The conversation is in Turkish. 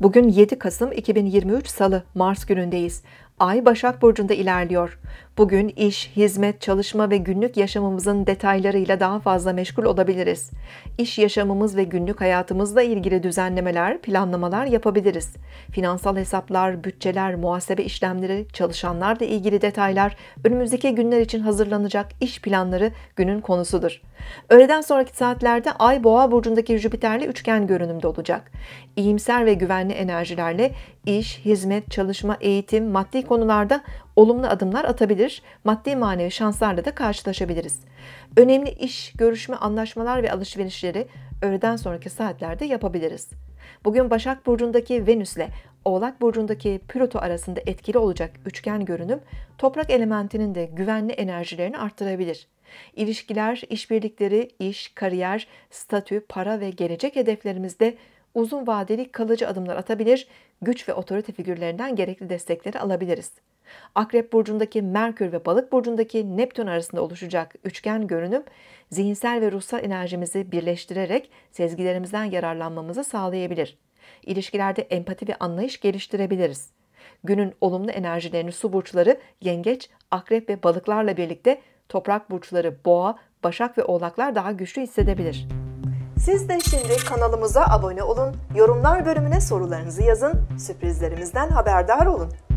Bugün 7 Kasım 2023 Salı Mars günündeyiz. Ay Başak burcunda ilerliyor. Bugün iş, hizmet, çalışma ve günlük yaşamımızın detaylarıyla daha fazla meşgul olabiliriz. İş yaşamımız ve günlük hayatımızla ilgili düzenlemeler, planlamalar yapabiliriz. Finansal hesaplar, bütçeler, muhasebe işlemleri, çalışanlarla ilgili detaylar, önümüzdeki günler için hazırlanacak iş planları günün konusudur. Öğleden sonraki saatlerde Ay Boğa burcundaki Jüpiter'le üçgen görünümde olacak. İyimser ve güvenli enerjilerle iş, hizmet, çalışma, eğitim, maddi konularda olumlu adımlar atabilir, maddi manevi şanslarla da karşılaşabiliriz. Önemli iş, görüşme, anlaşmalar ve alışverişleri öğleden sonraki saatlerde yapabiliriz. Bugün Başak Burcu'ndaki Venüs ile Oğlak Burcu'ndaki Plüto arasında etkili olacak üçgen görünüm, toprak elementinin de güvenli enerjilerini arttırabilir. İlişkiler, işbirlikleri, iş, kariyer, statü, para ve gelecek hedeflerimizde uzun vadeli kalıcı adımlar atabilir, güç ve otorite figürlerinden gerekli destekleri alabiliriz. Akrep burcundaki Merkür ve Balık burcundaki Neptün arasında oluşacak üçgen görünüm zihinsel ve ruhsal enerjimizi birleştirerek sezgilerimizden yararlanmamızı sağlayabilir. İlişkilerde empati ve anlayış geliştirebiliriz. Günün olumlu enerjilerini su burçları yengeç, akrep ve balıklarla birlikte toprak burçları boğa, başak ve oğlaklar daha güçlü hissedebilir. Siz de şimdi kanalımıza abone olun, yorumlar bölümüne sorularınızı yazın, sürprizlerimizden haberdar olun.